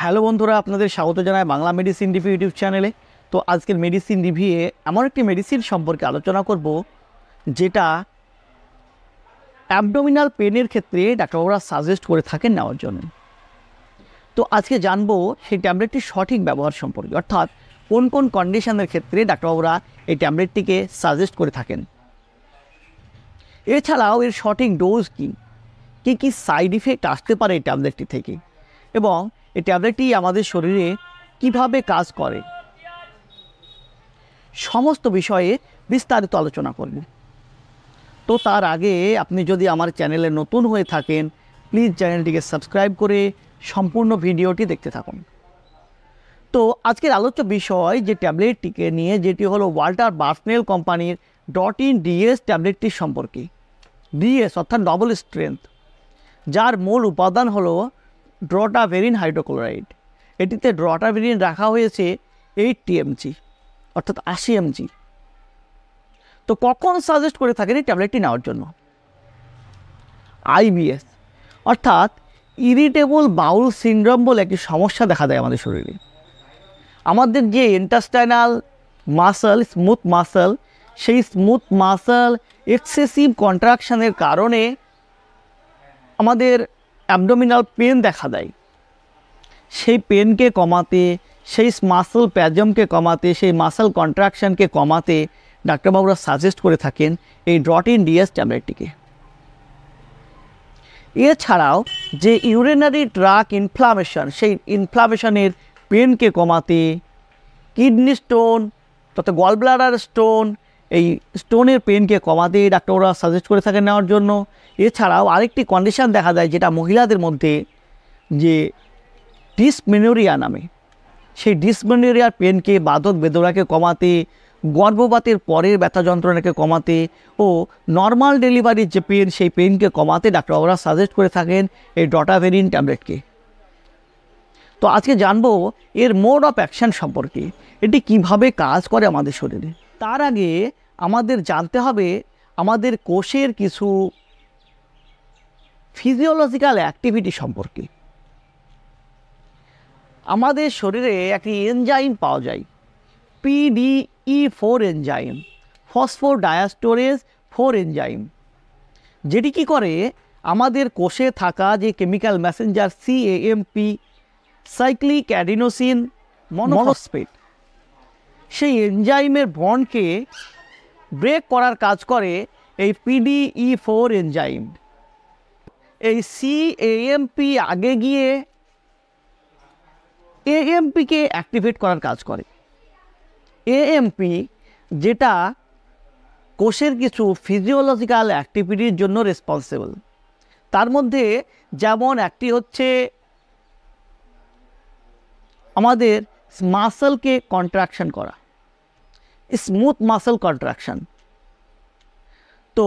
hello বন্ধুরা আপনাদের স্বাগত জানায় বাংলা মেডিসিন রিভিউ ইউটিউব চ্যানেলে তো আজকের মেডিসিন রিভিউয়ে এমন একটি মেডিসিন সম্পর্কে আলোচনা করব যেটা অ্যাবডোমিনাল পেনের ক্ষেত্রে ডাক্তারবাবুরা সাজেস্ট করে থাকেন নেওয়ার জন্য তো আজকে জানবো সেই ট্যাবলেটটির সঠিক ব্যবহার সম্পর্কে অর্থাৎ কোন কোন কন্ডিশনের ক্ষেত্রে ডাক্তারবাবুরা এই ট্যাবলেটটিকে সাজেস্ট করে থাকেন এছাড়াও এর সঠিক ডোজ কী কী কী সাইড ইফেক্ট আসতে পারে এই ট্যাবলেটটি থেকে এবং এই ট্যাবলেটটি আমাদের শরীরে কিভাবে কাজ করে সমস্ত বিষয়ে বিস্তারিত আলোচনা করব তো তার আগে আপনি যদি আমার চ্যানেলে নতুন হয়ে থাকেন প্লিজ চ্যানেলটিকে সাবস্ক্রাইব করে সম্পূর্ণ ভিডিওটি দেখতে থাকুন তো আজকের আলোচ্য বিষয় যে ট্যাবলেটটিকে নিয়ে যেটি হলো ওয়াল্টার বার্সনেল কোম্পানির ডট ইন ডিএস ট্যাবলেটটির সম্পর্কে ডিএস অর্থাৎ ডবল স্ট্রেংথ যার মূল উপাদান হলো ড্রটাভেরিন হাইড্রোক্লোরাইড এটিতে ড্রটাভেরিন রাখা হয়েছে এইটটি এমজি অর্থাৎ আশি এমজি তো কখন সাজেস্ট করে থাকেন এই ট্যাবলেটটি নেওয়ার জন্য আইবিএস অর্থাৎ ইরিটেবল বাউল সিন্ড্রম বলে একটি সমস্যা দেখা দেয় আমাদের শরীরে আমাদের যে ইন্টাস্টাইনাল মাসল স্মুথ মাসল সেই স্মুথ মাসল এক্সেসিভ কন্ট্রাকশানের কারণে আমাদের অ্যাবডোমিনাল পেন দেখা দেয় সেই পেনকে কমাতে সেই মাসল প্যাজমকে কমাতে সেই মাসল কন্ট্রাকশানকে কমাতে ডাক্তারবাবুরা সাজেস্ট করে থাকেন এই ইন ডিএস ট্যাবলেটটিকে এছাড়াও যে ইউরিনারি ট্রাক ইনফ্লামেশন সেই ইনফ্লামেশনের পেনকে কমাতে কিডনি স্টোন তথা গলব্লাডার স্টোন এই স্টোনের পেনকে কমাতে ডাক্তাররা সাজেস্ট করে থাকেন নেওয়ার জন্য এছাড়াও আরেকটি কন্ডিশান দেখা যায় যেটা মহিলাদের মধ্যে যে ডিসমেনোরিয়া নামে সেই ডিসমেনোরিয়ার পেনকে বাদক বেদনাকে কমাতে গর্ভপাতের পরের ব্যথা যন্ত্রণাকে কমাতে ও নর্মাল ডেলিভারির যে পেন সেই পেনকে কমাতে ডাক্তারবাবুরা সাজেস্ট করে থাকেন এই ডটাভেরিন ট্যাবলেটকে তো আজকে জানবো এর মোড অফ অ্যাকশান সম্পর্কে এটি কিভাবে কাজ করে আমাদের শরীরে তার আগে আমাদের জানতে হবে আমাদের কোষের কিছু ফিজিওলজিক্যাল অ্যাক্টিভিটি সম্পর্কে আমাদের শরীরে একটি এনজাইম পাওয়া যায় PDE four enzyme phosphodiesterase four enzyme যেটি কি করে আমাদের কোষে থাকা যে chemical messenger cAMP cyclic adenosine monophosphate সেই এনজাইমের বন্ডকে ব্রেক করার কাজ করে এই পিডিই ফোর এনজাইম এই সিএএমপি আগে গিয়ে এএমপিকে অ্যাক্টিভেট করার কাজ করে এএমপি যেটা কোষের কিছু ফিজিওলজিক্যাল অ্যাক্টিভিটির জন্য রেসপন্সিবল তার মধ্যে যেমন একটি হচ্ছে আমাদের মাসলকে কন্ট্রাকশন করা স্মুথ মাসেল কন্ট্রাকশন তো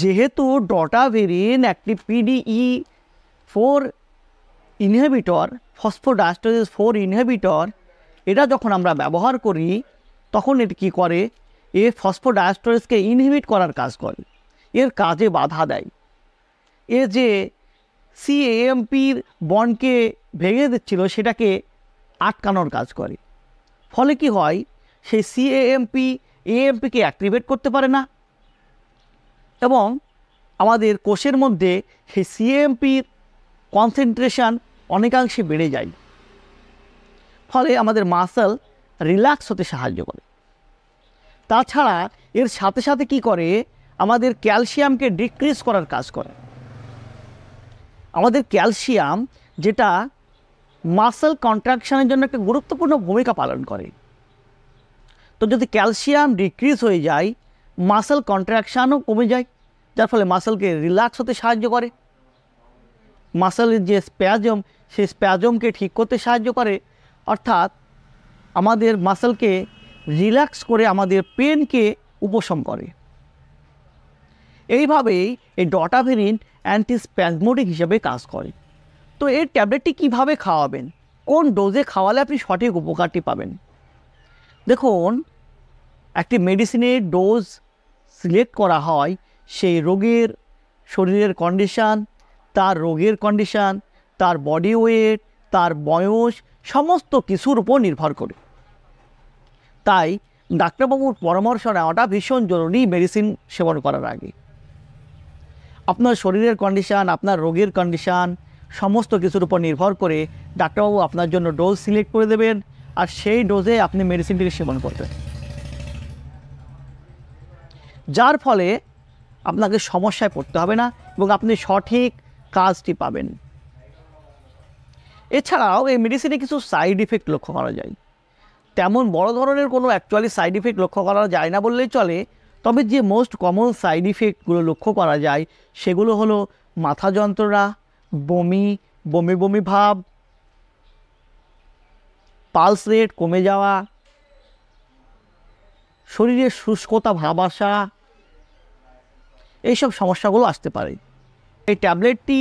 যেহেতু ডটা ভেরিন একটি PDE four inhibitor phosphodiesterase four inhibitor এটা যখন আমরা ব্যবহার করি তখন এটি কী করে এ ফসফোডায়াস্টোরেসকে ইনহিবিট করার কাজ করে এর কাজে বাধা দেয় এ যে সিএএমপির বনকে ভেঙে দিচ্ছিল সেটাকে আটকানোর কাজ করে ফলে কি হয় সেই সিএএমপি এএমপিকে অ্যাক্টিভেট করতে পারে না এবং আমাদের কোষের মধ্যে সেই সিএএমপির কনসেন্ট্রেশন অনেকাংশে বেড়ে যায় ফলে আমাদের মাসল রিল্যাক্স হতে সাহায্য করে তাছাড়া এর সাথে সাথে কি করে আমাদের ক্যালসিয়ামকে ডিক্রিজ করার কাজ করে আমাদের ক্যালসিয়াম যেটা মাসল কন্ট্রাকশানের জন্য একটা গুরুত্বপূর্ণ ভূমিকা পালন করে তো যদি ক্যালসিয়াম ডিক্রিজ হয়ে যায় মাসেল কন্ট্রাকশানও কমে যায় যার ফলে মাসেলকে রিল্যাক্স হতে সাহায্য করে মাসেলের যে স্প্যাজম সেই স্প্যাজমকে ঠিক করতে সাহায্য করে অর্থাৎ আমাদের মাসেলকে রিল্যাক্স করে আমাদের পেনকে উপশম করে এইভাবেই এই ডটাভেরিন অ্যান্টিস্প্যাজমোটিক হিসেবে কাজ করে তো এর ট্যাবলেটটি কিভাবে খাওয়াবেন কোন ডোজে খাওয়ালে আপনি সঠিক উপকারটি পাবেন দেখুন একটি মেডিসিনের ডোজ সিলেক্ট করা হয় সেই রোগের শরীরের কন্ডিশান তার রোগের কন্ডিশান তার বডি ওয়েট তার বয়স সমস্ত কিছুর উপর নির্ভর করে তাই ডাক্তারবাবুর পরামর্শ নেওয়াটা ভীষণ জরুরি মেডিসিন সেবন করার আগে আপনার শরীরের কন্ডিশান আপনার রোগের কন্ডিশান সমস্ত কিছুর উপর নির্ভর করে ডাক্তারবাবু আপনার জন্য ডোজ সিলেক্ট করে দেবেন আর সেই ডোজে আপনি মেডিসিনটিকে সেবন করবেন যার ফলে আপনাকে সমস্যায় পড়তে হবে না এবং আপনি সঠিক কাজটি পাবেন এছাড়াও এই মেডিসিনে কিছু সাইড ইফেক্ট লক্ষ্য করা যায় তেমন বড় ধরনের কোনো অ্যাকচুয়ালি সাইড ইফেক্ট লক্ষ্য করা যায় না বললেই চলে তবে যে মোস্ট কমন সাইড ইফেক্টগুলো লক্ষ্য করা যায় সেগুলো হলো মাথা যন্ত্রণা বমি বমি বমি ভাব পালস রেট কমে যাওয়া শরীরের শুষ্কতা ভাব আসা এইসব সমস্যাগুলো আসতে পারে এই ট্যাবলেটটি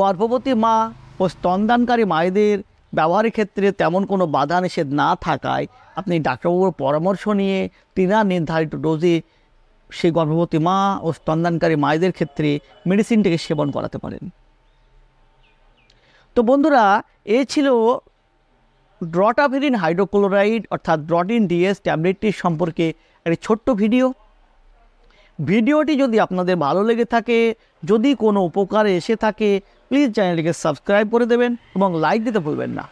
গর্ভবতী মা ও স্তনদানকারী মায়েদের ব্যবহারের ক্ষেত্রে তেমন কোনো বাধা নিষেধ না থাকায় আপনি ডাক্তারবাবুর পরামর্শ নিয়ে তিনা নির্ধারিত ডোজে সেই গর্ভবতী মা ও স্তনদানকারী মায়েদের ক্ষেত্রে মেডিসিনটিকে সেবন করাতে পারেন তো বন্ধুরা এ ছিল ড্রটাভিরিন হাইড্রোক্লোরাইড অর্থাৎ ড্রটিন ডিএস ট্যাবলেটটির সম্পর্কে একটি ছোট্ট ভিডিও ভিডিওটি যদি আপনাদের ভালো লেগে থাকে যদি কোনো উপকারে এসে থাকে প্লিজ চ্যানেলটিকে সাবস্ক্রাইব করে দেবেন এবং লাইক দিতে ভুলবেন না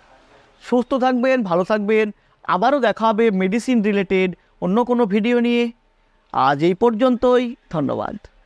সুস্থ থাকবেন ভালো থাকবেন আবারও দেখা হবে মেডিসিন রিলেটেড অন্য কোনো ভিডিও নিয়ে আজ এই পর্যন্তই ধন্যবাদ